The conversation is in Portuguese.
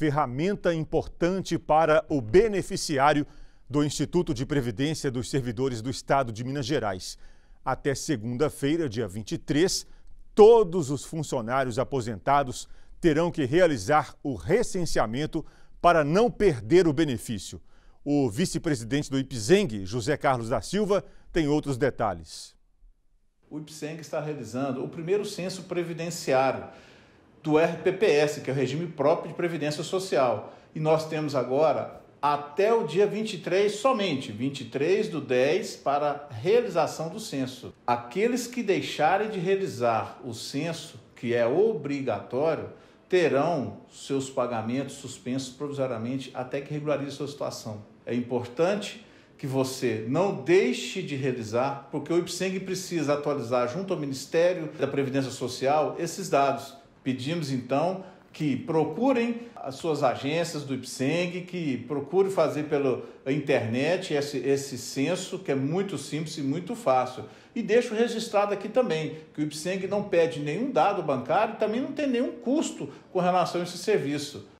ferramenta importante para o beneficiário do Instituto de Previdência dos Servidores do Estado de Minas Gerais. Até segunda-feira, dia 23, todos os funcionários aposentados terão que realizar o recenseamento para não perder o benefício. O vice-presidente do IPSENG, José Carlos da Silva, tem outros detalhes. O IPSENG está realizando o primeiro censo previdenciário do RPPS, que é o regime próprio de previdência social. E nós temos agora até o dia 23 somente, 23 do 10 para realização do censo. Aqueles que deixarem de realizar o censo, que é obrigatório, terão seus pagamentos suspensos provisoriamente até que regularize sua situação. É importante que você não deixe de realizar, porque o IPSENG precisa atualizar junto ao Ministério da Previdência Social esses dados Pedimos então que procurem as suas agências do IPSENG, que procurem fazer pela internet esse, esse censo, que é muito simples e muito fácil. E deixo registrado aqui também que o IPSENG não pede nenhum dado bancário e também não tem nenhum custo com relação a esse serviço.